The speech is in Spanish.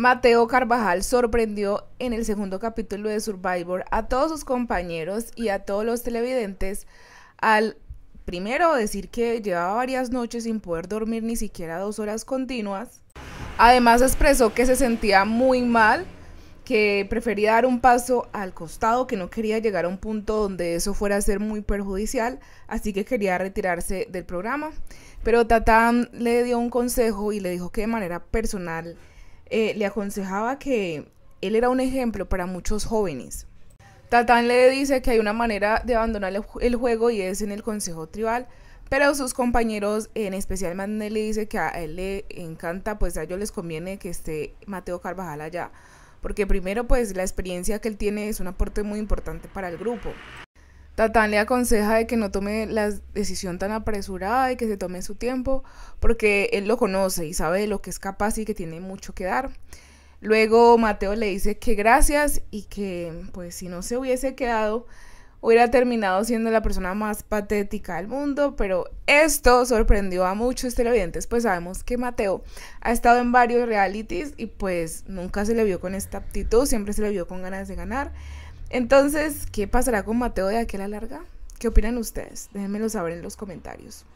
Mateo Carvajal sorprendió en el segundo capítulo de Survivor a todos sus compañeros y a todos los televidentes al primero decir que llevaba varias noches sin poder dormir ni siquiera dos horas continuas. Además expresó que se sentía muy mal, que prefería dar un paso al costado, que no quería llegar a un punto donde eso fuera a ser muy perjudicial, así que quería retirarse del programa. Pero Tatán le dio un consejo y le dijo que de manera personal eh, le aconsejaba que él era un ejemplo para muchos jóvenes. Tatán le dice que hay una manera de abandonar el juego y es en el consejo tribal, pero sus compañeros, en especial Mané, le dice que a él le encanta, pues a ellos les conviene que esté Mateo Carvajal allá, porque primero pues la experiencia que él tiene es un aporte muy importante para el grupo. Tatán le aconseja de que no tome la decisión tan apresurada y que se tome su tiempo, porque él lo conoce y sabe lo que es capaz y que tiene mucho que dar. Luego Mateo le dice que gracias y que pues si no se hubiese quedado hubiera terminado siendo la persona más patética del mundo, pero esto sorprendió a muchos televidentes, pues sabemos que Mateo ha estado en varios realities y pues nunca se le vio con esta aptitud, siempre se le vio con ganas de ganar. Entonces, ¿qué pasará con Mateo de aquella larga? ¿Qué opinan ustedes? Déjenmelo saber en los comentarios.